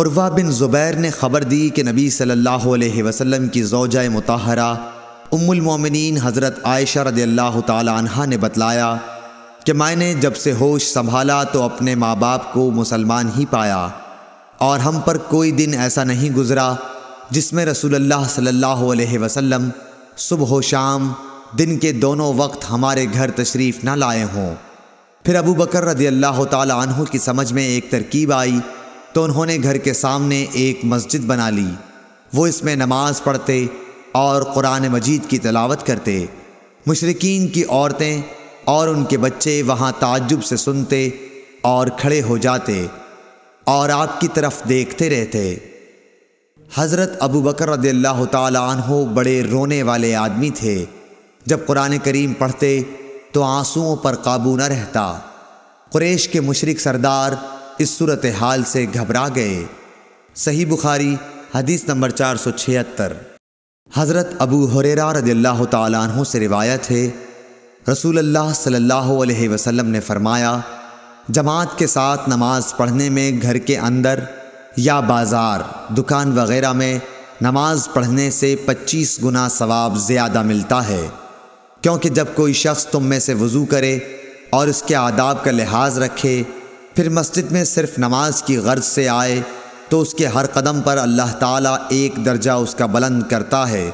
उर्वा बिन ज़ुबैर ने ख़बर दी कि नबी सल्लल्लाहु अलैहि वसल्लम की जोजा मतहरा उम्मुलमोमिन हज़रत आयशा रदी अल्लाह तहा ने बतलाया कि मैंने जब से होश संभाला तो अपने माँ बाप को मुसलमान ही पाया और हम पर कोई दिन ऐसा नहीं गुज़रा जिसमें रसूलुल्लाह सल्लल्लाहु अलैहि वसल्लम सुबह शाम दिन के दोनों वक्त हमारे घर तशरीफ़ ना लाए हों फिर अबू बकर रदी अल्लाह तहों की समझ में एक तरकीब आई तो उन्होंने घर के सामने एक मस्जिद बना ली वो इसमें नमाज पढ़ते और कुरान मजीद की तलावत करते मुशरकिन की औरतें और उनके बच्चे वहाँ ताजुब से सुनते और खड़े हो जाते और आपकी तरफ देखते रहते हज़रत अबू बकर तु बड़े रोने वाले आदमी थे जब कुरान करीम पढ़ते तो आंसुओं पर काबू न रहता कुरेश के मुशरक सरदार इस सूरत हाल से घबरा गए सही बुखारी हदीस नंबर चार सौ छिहत्तर हज़रत अबू हुरेरा तआला तहों से रिवायत है रसूल अल्लाह सल्लल्लाहु अलैहि वसल्लम ने फरमाया जमात के साथ नमाज़ पढ़ने में घर के अंदर या बाज़ार दुकान वगैरह में नमाज पढ़ने से 25 गुना सवाब ज़्यादा मिलता है क्योंकि जब कोई शख्स तुम में से वज़ू करे और उसके आदाब का लिहाज रखे फिर मस्जिद में सिर्फ नमाज की गर्ज से आए तो उसके हर कदम पर अल्लाह ताला एक दर्जा उसका बुलंद करता है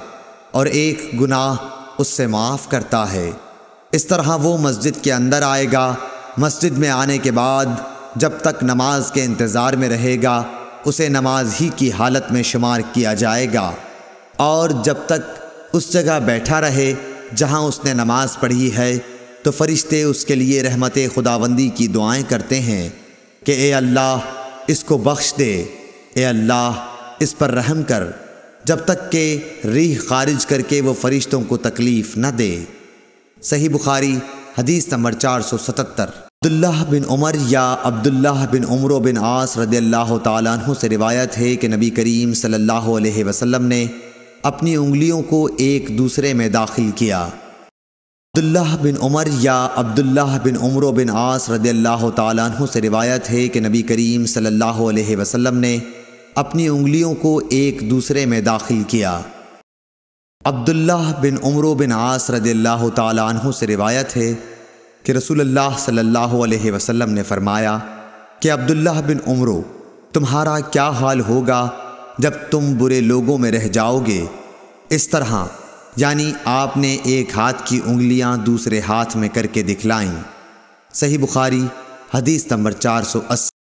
और एक गुनाह उससे माफ़ करता है इस तरह वो मस्जिद के अंदर आएगा मस्जिद में आने के बाद जब तक नमाज के इंतज़ार में रहेगा उसे नमाज ही की हालत में शुमार किया जाएगा और जब तक उस जगह बैठा रहे जहाँ उसने नमाज पढ़ी है तो फरिश्ते उसके लिए रहमत खुदाबंदी की दुआएं करते हैं कि ए अल्लाह इसको बख्श दे ए अल्लाह इस पर रहम कर जब तक के रीह खारिज करके वो फरिश्तों को तकलीफ़ न दे सही बुखारी हदीस नंबर चार सौ सतहत्तर अब्दुल्ला बिन उमर या अब्दुल्ला बिन उमर बिन आस रदी अल्लाह तु से रिवायत है कि नबी करीम सल्लल्लाहु अलैहि वसल्लम ने अपनी उंगलियों को एक दूसरे में दाखिल किया अब्दुल्लाह बिन उमर या अब्दुल्लाह बिन उमर बिन आस रदी अल्लाह तु से रिवायत है कि नबी करीम सल्लल्लाहु अलैहि वसल्लम ने अपनी उंगलियों को एक दूसरे में दाखिल किया अब्दुल्लाह बिन उमर बिन आस रदी अल्लाह तु से रिवायत है कि रसूल अल्लाह सल्लल्लाहु अलैहि वसल्लम ने फरमाया कि अब्दुल्लाह बिन उमर तुम्हारा क्या हाल होगा जब तुम बुरे लोगों में रह जाओगे इस तरह यानी आपने एक हाथ की उंगलियां दूसरे हाथ में करके दिखलाईं सही बुखारी हदीस नंबर चार सौ अस्सी